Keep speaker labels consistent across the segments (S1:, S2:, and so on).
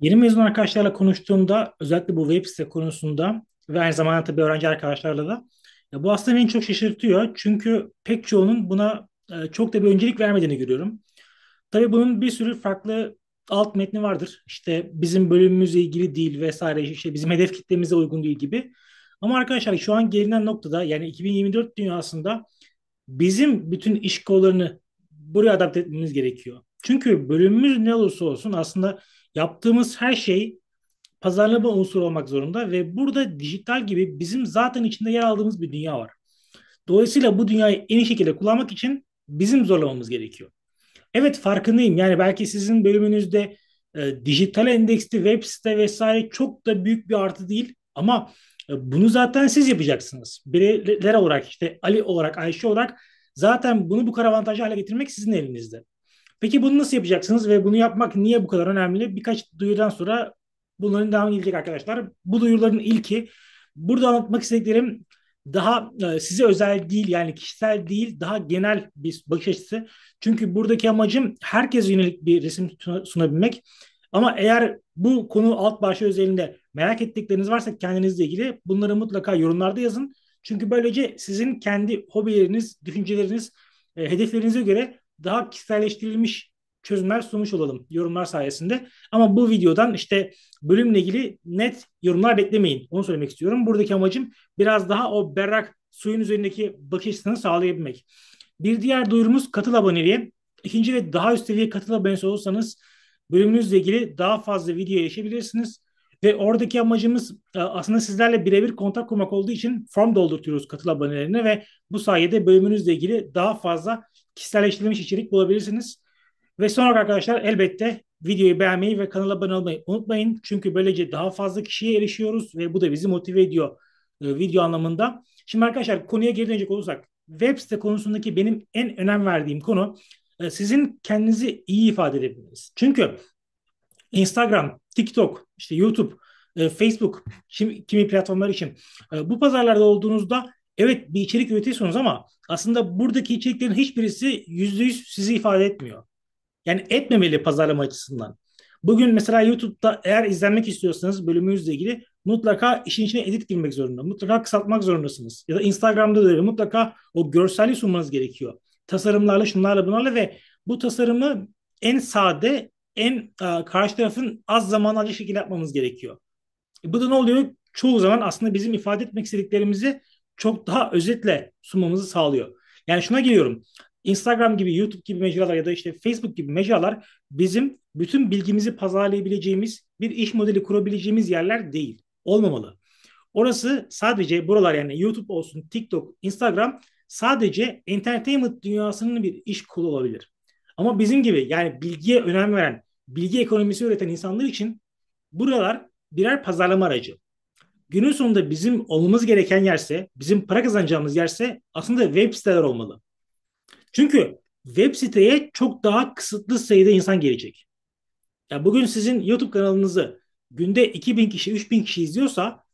S1: Yeni mezun arkadaşlarla konuştuğumda özellikle bu web site konusunda ve aynı zamanda tabii öğrenci arkadaşlarla da ya bu aslında beni çok şaşırtıyor. Çünkü pek çoğunun buna e, çok da bir öncelik vermediğini görüyorum. Tabii bunun bir sürü farklı alt metni vardır. İşte bizim bölümümüzle ilgili değil vesaire işte bizim hedef kitlemize uygun değil gibi. Ama arkadaşlar şu an gelinen noktada yani 2024 dünyasında bizim bütün iş kollarını buraya adapte etmemiz gerekiyor. Çünkü bölümümüz ne olursa olsun aslında Yaptığımız her şey pazarlama unsuru olmak zorunda ve burada dijital gibi bizim zaten içinde yer aldığımız bir dünya var. Dolayısıyla bu dünyayı en iyi şekilde kullanmak için bizim zorlamamız gerekiyor. Evet farkındayım. Yani belki sizin bölümünüzde e, dijital endeksli web site vesaire çok da büyük bir artı değil ama e, bunu zaten siz yapacaksınız. Bireyler olarak işte Ali olarak Ayşe olarak zaten bunu bu kadar avantajlı hale getirmek sizin elinizde. Peki bunu nasıl yapacaksınız ve bunu yapmak niye bu kadar önemli? Birkaç duyurudan sonra bunların devamı gelecek arkadaşlar. Bu duyuruların ilki burada anlatmak istediklerim daha e, size özel değil yani kişisel değil daha genel bir bakış açısı. Çünkü buradaki amacım herkes yönelik bir resim sunabilmek. Ama eğer bu konu alt başlığı özelinde merak ettikleriniz varsa kendinizle ilgili bunları mutlaka yorumlarda yazın. Çünkü böylece sizin kendi hobileriniz, düşünceleriniz, e, hedeflerinize göre daha kişiselleştirilmiş çözümler sunmuş olalım yorumlar sayesinde. Ama bu videodan işte bölümle ilgili net yorumlar beklemeyin. Onu söylemek istiyorum. Buradaki amacım biraz daha o berrak suyun üzerindeki bakış sağlayabilmek. Bir diğer duyurumuz katıl aboneliğe. İkinci ve daha üst seviye katıl abonesi olursanız bölümünüzle ilgili daha fazla video erişebilirsiniz. Ve oradaki amacımız e, aslında sizlerle birebir kontak kurmak olduğu için form doldurtuyoruz katıl abonelerine ve bu sayede bölümünüzle ilgili daha fazla kişiselleştirilmiş içerik bulabilirsiniz. Ve son olarak arkadaşlar elbette videoyu beğenmeyi ve kanala abone olmayı unutmayın. Çünkü böylece daha fazla kişiye erişiyoruz ve bu da bizi motive ediyor e, video anlamında. Şimdi arkadaşlar konuya geri dönecek olursak web site konusundaki benim en önem verdiğim konu e, sizin kendinizi iyi ifade edebilmeniz. Çünkü Instagram, TikTok, işte YouTube, e, Facebook kimi, kimi platformlar için e, bu pazarlarda olduğunuzda Evet bir içerik üretiyorsunuz ama aslında buradaki içeriklerin hiçbirisi yüzde yüz sizi ifade etmiyor. Yani etmemeli pazarlama açısından. Bugün mesela YouTube'da eğer izlenmek istiyorsanız bölümünüzle ilgili mutlaka işin içine edit girmek zorunda. Mutlaka kısaltmak zorundasınız. Ya da Instagram'da da öyle. Mutlaka o görselliği sunmanız gerekiyor. Tasarımlarla, şunlarla, bunlarla ve bu tasarımı en sade, en a, e, karşı tarafın az zaman alacak şekilde yapmamız gerekiyor. E, bu da ne oluyor? Çoğu zaman aslında bizim ifade etmek istediklerimizi çok daha özetle sunmamızı sağlıyor. Yani şuna geliyorum. Instagram gibi, YouTube gibi mecralar ya da işte Facebook gibi mecralar bizim bütün bilgimizi pazarlayabileceğimiz bir iş modeli kurabileceğimiz yerler değil. Olmamalı. Orası sadece buralar yani YouTube olsun, TikTok, Instagram sadece entertainment dünyasının bir iş kolu olabilir. Ama bizim gibi yani bilgiye önem veren, bilgi ekonomisi üreten insanlar için buralar birer pazarlama aracı günün sonunda bizim olmamız gereken yerse, bizim para kazanacağımız yerse aslında web siteler olmalı. Çünkü web siteye çok daha kısıtlı sayıda insan gelecek. Ya yani bugün sizin YouTube kanalınızı günde 2000 kişi, 3000 kişi izliyorsa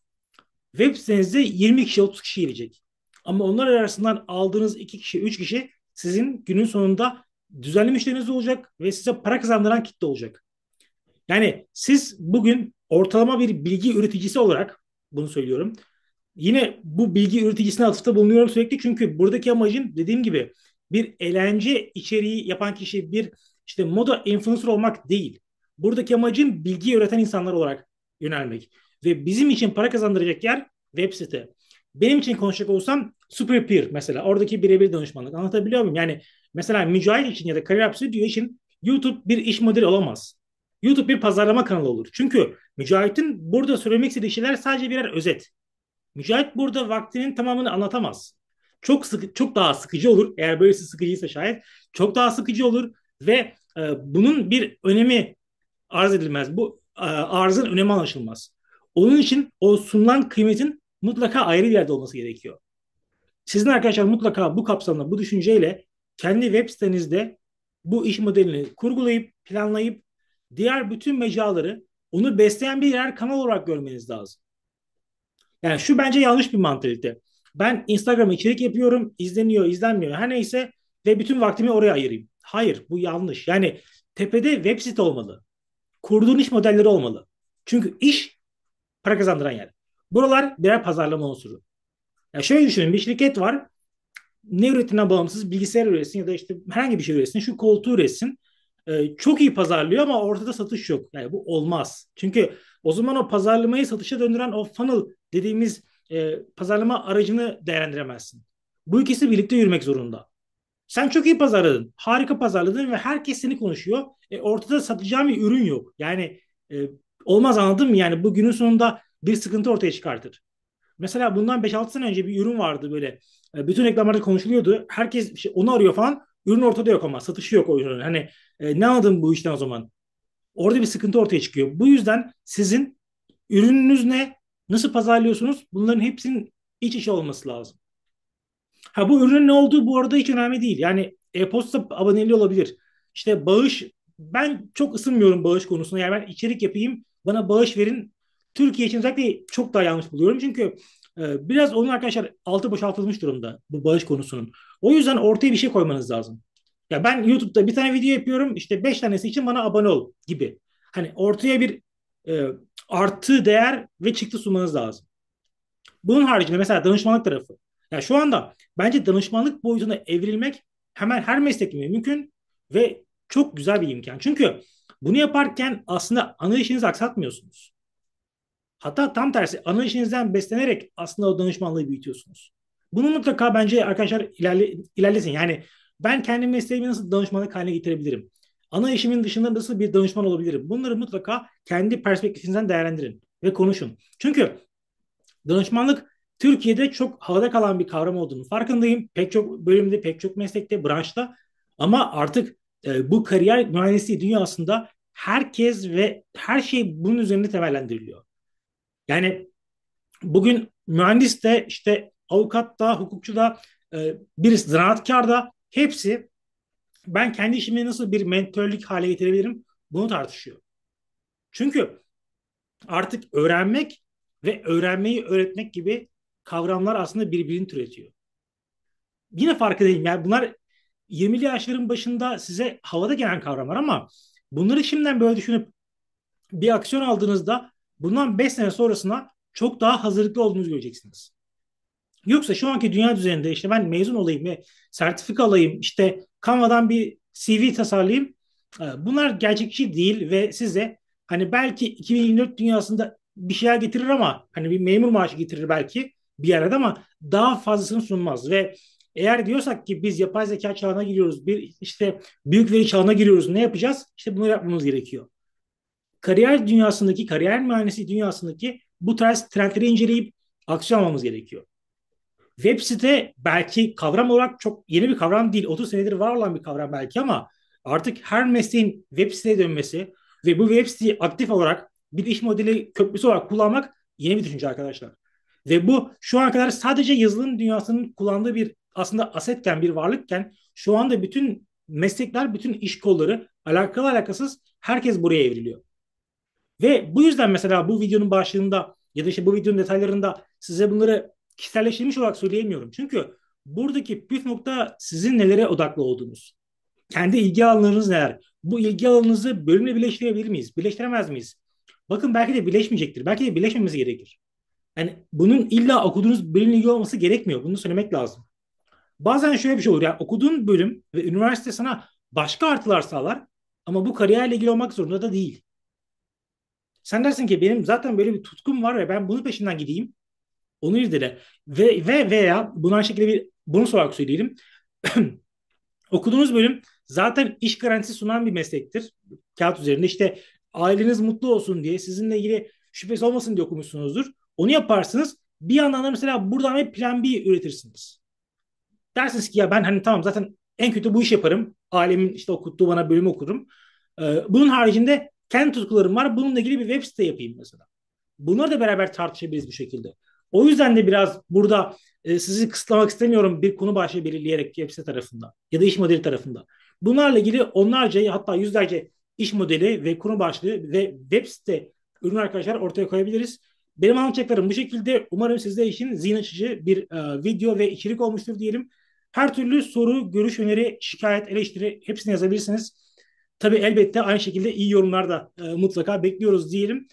S1: web sitenizde 20 kişi, 30 kişi gelecek. Ama onlar arasından aldığınız 2 kişi, 3 kişi sizin günün sonunda düzenli müşteriniz olacak ve size para kazandıran kitle olacak. Yani siz bugün ortalama bir bilgi üreticisi olarak bunu söylüyorum. Yine bu bilgi üreticisine atıfta bulunuyorum sürekli çünkü buradaki amacım dediğim gibi bir eğlence içeriği yapan kişi bir işte moda influencer olmak değil. Buradaki amacım bilgi öğreten insanlar olarak yönelmek. Ve bizim için para kazandıracak yer web site. Benim için konuşacak olsam super peer mesela. Oradaki birebir danışmanlık. Anlatabiliyor muyum? Yani mesela Mücahit için ya da Kariyer diyor için YouTube bir iş modeli olamaz. YouTube bir pazarlama kanalı olur. Çünkü Mücahit'in burada söylemek istediği şeyler sadece birer özet. Mücahit burada vaktinin tamamını anlatamaz. Çok sıkı, çok daha sıkıcı olur. Eğer böylesi sıkıcıysa şayet çok daha sıkıcı olur ve e, bunun bir önemi arz edilmez. Bu e, arzın önemi anlaşılmaz. Onun için o sunulan kıymetin mutlaka ayrı bir yerde olması gerekiyor. Sizin arkadaşlar mutlaka bu kapsamda bu düşünceyle kendi web sitenizde bu iş modelini kurgulayıp, planlayıp diğer bütün mecraları onu besleyen bir yer kanal olarak görmeniz lazım. Yani şu bence yanlış bir mantalite. Ben Instagram içerik yapıyorum, izleniyor, izlenmiyor. Her neyse ve bütün vaktimi oraya ayırayım. Hayır, bu yanlış. Yani tepede web site olmalı. Kurduğun iş modelleri olmalı. Çünkü iş para kazandıran yer. Buralar birer pazarlama unsuru. Ya şöyle düşünün bir şirket var. Ne üretinden bağımsız bilgisayar üretsin ya da işte herhangi bir şey üretsin. Şu koltuğu üretsin. E, çok iyi pazarlıyor ama ortada satış yok. Yani bu olmaz. Çünkü o zaman o pazarlamayı satışa döndüren o funnel dediğimiz e, pazarlama aracını değerlendiremezsin. Bu ikisi birlikte yürümek zorunda. Sen çok iyi pazarladın. Harika pazarladın ve herkes seni konuşuyor. E, ortada satacağım bir ürün yok. Yani e, olmaz anladın mı? Yani bugünün sonunda bir sıkıntı ortaya çıkartır. Mesela bundan 5-6 sene önce bir ürün vardı böyle. E, bütün reklamlarda konuşuluyordu. Herkes işte onu arıyor falan. Ürün ortada yok ama satışı yok o ürünün. Hani e, ne anladın bu işten o zaman? Orada bir sıkıntı ortaya çıkıyor. Bu yüzden sizin ürününüz ne, nasıl pazarlıyorsunuz bunların hepsinin iç içe olması lazım. Ha bu ürünün ne olduğu bu arada hiç önemli değil. Yani e-posta aboneliği olabilir. İşte bağış ben çok ısınmıyorum bağış konusuna. Yani ben içerik yapayım bana bağış verin. Türkiye için özellikle çok daha yanlış buluyorum. Çünkü e, biraz onun arkadaşlar altı boşaltılmış durumda bu bağış konusunun. O yüzden ortaya bir şey koymanız lazım. Ya ben YouTube'da bir tane video yapıyorum işte 5 tanesi için bana abone ol gibi. Hani ortaya bir e, artı değer ve çıktı sunmanız lazım. Bunun haricinde mesela danışmanlık tarafı. Ya şu anda bence danışmanlık boyutuna evrilmek hemen her meslek mümkün ve çok güzel bir imkan. Çünkü bunu yaparken aslında ana işinizi aksatmıyorsunuz. Hatta tam tersi ana işinizden beslenerek aslında o danışmanlığı büyütüyorsunuz. Bunu mutlaka bence arkadaşlar ilerle, ilerlesin. Yani ben kendi mesleğimi nasıl danışmanlık haline getirebilirim? Ana işimin dışında nasıl bir danışman olabilirim? Bunları mutlaka kendi perspektifinizden değerlendirin ve konuşun. Çünkü danışmanlık Türkiye'de çok havada kalan bir kavram olduğunu farkındayım. Pek çok bölümde, pek çok meslekte, branşta ama artık e, bu kariyer mühendisliği dünyasında herkes ve her şey bunun üzerinde temellendiriliyor. Yani bugün mühendis de işte avukat da, hukukçu da, e, birisi zanaatkar da hepsi ben kendi işimi nasıl bir mentörlük hale getirebilirim bunu tartışıyor. Çünkü artık öğrenmek ve öğrenmeyi öğretmek gibi kavramlar aslında birbirini türetiyor. Yine fark edeyim yani bunlar 20'li yaşların başında size havada gelen kavramlar ama bunları şimdiden böyle düşünüp bir aksiyon aldığınızda bundan 5 sene sonrasına çok daha hazırlıklı olduğunuzu göreceksiniz. Yoksa şu anki dünya düzeninde işte ben mezun olayım ve sertifika alayım, işte Canva'dan bir CV tasarlayayım. E, bunlar gerçekçi değil ve size hani belki 2024 dünyasında bir şeyler getirir ama hani bir memur maaşı getirir belki bir yerde ama daha fazlasını sunmaz ve eğer diyorsak ki biz yapay zeka çağına giriyoruz, bir işte büyük veri çağına giriyoruz ne yapacağız? İşte bunları yapmamız gerekiyor. Kariyer dünyasındaki, kariyer mühendisi dünyasındaki bu tarz trendleri inceleyip aksiyon almamız gerekiyor web site belki kavram olarak çok yeni bir kavram değil. 30 senedir var olan bir kavram belki ama artık her mesleğin web siteye dönmesi ve bu web siteyi aktif olarak bir iş modeli köprüsü olarak kullanmak yeni bir düşünce arkadaşlar. Ve bu şu ana kadar sadece yazılım dünyasının kullandığı bir aslında asetken bir varlıkken şu anda bütün meslekler, bütün iş kolları alakalı alakasız herkes buraya evriliyor. Ve bu yüzden mesela bu videonun başlığında ya da işte bu videonun detaylarında size bunları kişiselleştirilmiş olarak söyleyemiyorum. Çünkü buradaki püf nokta sizin nelere odaklı olduğunuz. Kendi ilgi alanlarınız neler? Bu ilgi alanınızı bölümle birleştirebilir miyiz? Birleştiremez miyiz? Bakın belki de birleşmeyecektir. Belki de birleşmemesi gerekir. Yani bunun illa okuduğunuz bölümle ilgi olması gerekmiyor. Bunu söylemek lazım. Bazen şöyle bir şey olur. Yani okuduğun bölüm ve üniversite sana başka artılar sağlar ama bu kariyerle ilgili olmak zorunda da değil. Sen dersin ki benim zaten böyle bir tutkum var ve ben bunun peşinden gideyim. Onu irdele. Ve, ve veya buna şekilde bir bonus olarak söyleyelim. Okuduğunuz bölüm zaten iş garantisi sunan bir meslektir. Kağıt üzerinde işte aileniz mutlu olsun diye sizinle ilgili şüphesi olmasın diye okumuşsunuzdur. Onu yaparsınız. Bir yandan da mesela buradan bir plan B üretirsiniz. Dersiniz ki ya ben hani tamam zaten en kötü bu iş yaparım. Ailemin işte okuttuğu bana bölümü okurum. Ee, bunun haricinde kendi tutkularım var. Bununla ilgili bir web site yapayım mesela. Bunları da beraber tartışabiliriz bu şekilde. O yüzden de biraz burada e, sizi kısıtlamak istemiyorum bir konu başlığı belirleyerek GPS tarafında ya da iş modeli tarafında. Bunlarla ilgili onlarca hatta yüzlerce iş modeli ve konu başlığı ve web site ürün arkadaşlar ortaya koyabiliriz. Benim anlatacaklarım bu şekilde. Umarım sizde için zihin açıcı bir e, video ve içerik olmuştur diyelim. Her türlü soru, görüş, öneri, şikayet, eleştiri hepsini yazabilirsiniz. Tabii elbette aynı şekilde iyi yorumlar da e, mutlaka bekliyoruz diyelim.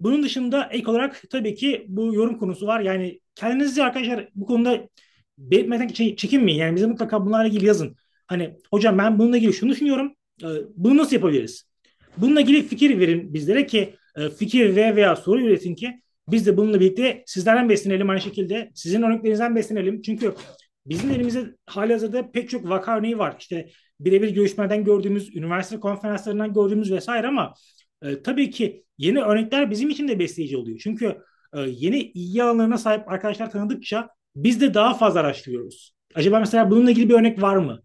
S1: Bunun dışında ek olarak tabii ki bu yorum konusu var. Yani kendinizi arkadaşlar bu konuda belirtmekten çekinmeyin. Yani bize mutlaka bunlarla ilgili yazın. Hani hocam ben bununla ilgili şunu düşünüyorum. E, bunu nasıl yapabiliriz? Bununla ilgili fikir verin bizlere ki e, fikir ve veya soru üretin ki biz de bununla birlikte sizlerden beslenelim aynı şekilde. Sizin örneklerinizden beslenelim. Çünkü bizim elimizde halihazırda pek çok vaka örneği var. İşte birebir görüşmeden gördüğümüz, üniversite konferanslarından gördüğümüz vesaire ama e, tabii ki yeni örnekler bizim için de besleyici oluyor. Çünkü e, yeni ilgi alanlarına sahip arkadaşlar tanıdıkça biz de daha fazla araştırıyoruz. Acaba mesela bununla ilgili bir örnek var mı?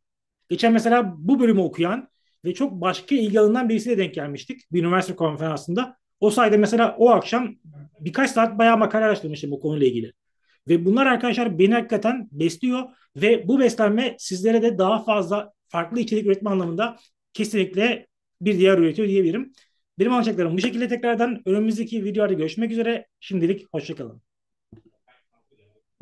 S1: Geçen mesela bu bölümü okuyan ve çok başka ilgi alanından birisiyle denk gelmiştik bir üniversite konferansında. O sayede mesela o akşam birkaç saat bayağı makale araştırmıştım bu konuyla ilgili. Ve bunlar arkadaşlar beni hakikaten besliyor ve bu beslenme sizlere de daha fazla farklı içerik üretme anlamında kesinlikle bir diğer üretiyor diyebilirim. Benim alacaklarım bu şekilde tekrardan önümüzdeki videolarda görüşmek üzere. Şimdilik hoşçakalın.